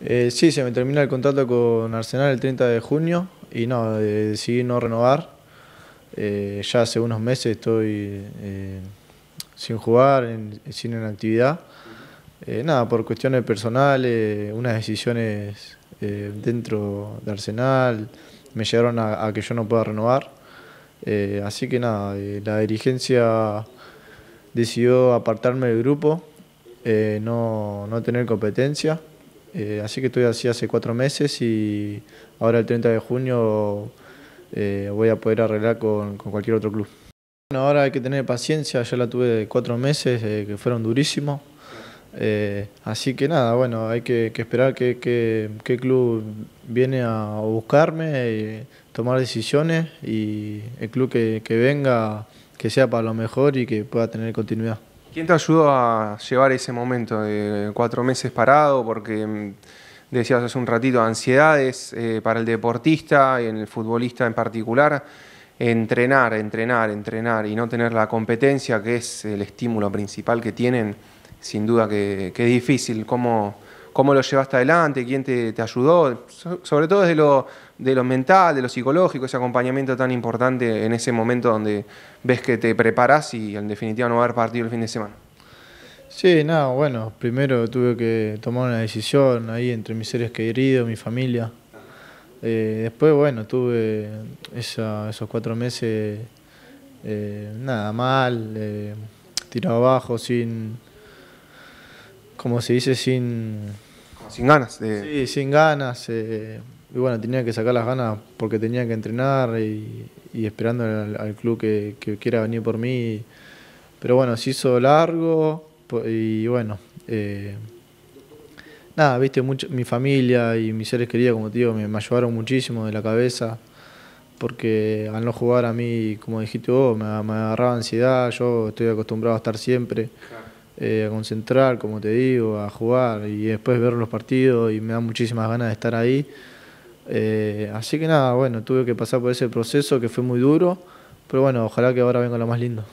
Eh, sí, se me termina el contrato con Arsenal el 30 de junio y no, eh, decidí no renovar. Eh, ya hace unos meses estoy sin jugar, sin en actividad. nada, por cuestiones personales, unas decisiones dentro de Arsenal me llevaron a, que yo no pueda renovar. así que nada, la dirigencia decidió apartarme del grupo, no, no tener competencia. Eh, así que estoy así hace cuatro meses y ahora el 30 de junio eh, voy a poder arreglar con, cualquier otro club. Bueno, ahora hay que tener paciencia, ya la tuve cuatro meses eh, que fueron durísimos. así que nada, bueno, hay que, esperar que, que, club viene a buscarme, tomar decisiones y el club que venga que sea para lo mejor y que pueda tener continuidad. ¿Quién te ayudó a llevar ese momento de cuatro meses parado? Porque mm, decías hace un ratito, ansiedades eh, para el deportista y en el futbolista en particular. Entrenar, entrenar, entrenar y no tener la competencia, que es el estímulo principal que tienen, sin duda que, que es difícil. ¿Cómo, cómo lo llevaste adelante, quién te, ayudó, sobre todo desde lo, de lo mental, de lo psicológico, ese acompañamiento tan importante en ese momento donde ves que te preparas y en definitiva no va haber partido el fin de semana. Sí, nada, bueno, primero tuve que tomar una decisión ahí entre mis seres queridos, mi familia. Eh, después, bueno, tuve esos cuatro meses eh, nada mal, eh, tirado abajo, sin, como se dice, sin sin ganas. De... Sí, sin ganas. Eh, y bueno, tenía que sacar las ganas porque tenía que entrenar y, esperando al, club que, quiera venir por mí. Pero bueno, se hizo largo y bueno. Eh, nada, viste, mucho, mi familia y mis seres queridos, como te digo, me, ayudaron muchísimo de la cabeza porque al no jugar a mí, como dijiste vos, me, me, agarraba ansiedad, yo estoy acostumbrado a estar siempre. Claro. Eh, a concentrar, como te digo, a jugar y después ver los partidos y me da muchísimas ganas de estar ahí. Eh, así que nada, bueno, tuve que pasar por ese proceso que fue muy duro, pero bueno, ojalá que ahora venga lo más lindo.